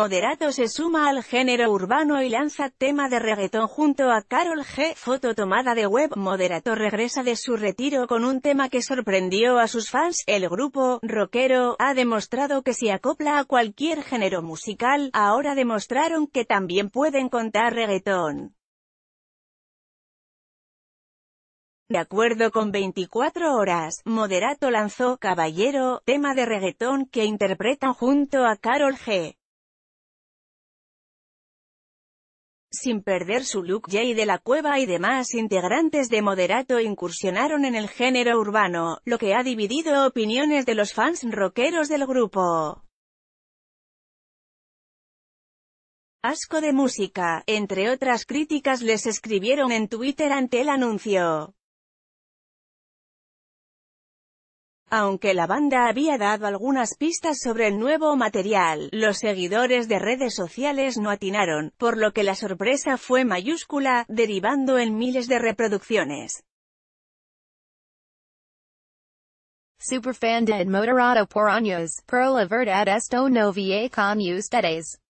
Moderato se suma al género urbano y lanza tema de reggaetón junto a Carol G. Foto tomada de web Moderato regresa de su retiro con un tema que sorprendió a sus fans. El grupo, rockero, ha demostrado que si acopla a cualquier género musical, ahora demostraron que también pueden contar reggaetón. De acuerdo con 24 horas, Moderato lanzó Caballero, tema de reggaetón que interpretan junto a Carol G. Sin perder su look, Jay de la Cueva y demás integrantes de Moderato incursionaron en el género urbano, lo que ha dividido opiniones de los fans rockeros del grupo. Asco de música, entre otras críticas les escribieron en Twitter ante el anuncio. Aunque la banda había dado algunas pistas sobre el nuevo material, los seguidores de redes sociales no atinaron, por lo que la sorpresa fue mayúscula, derivando en miles de reproducciones. por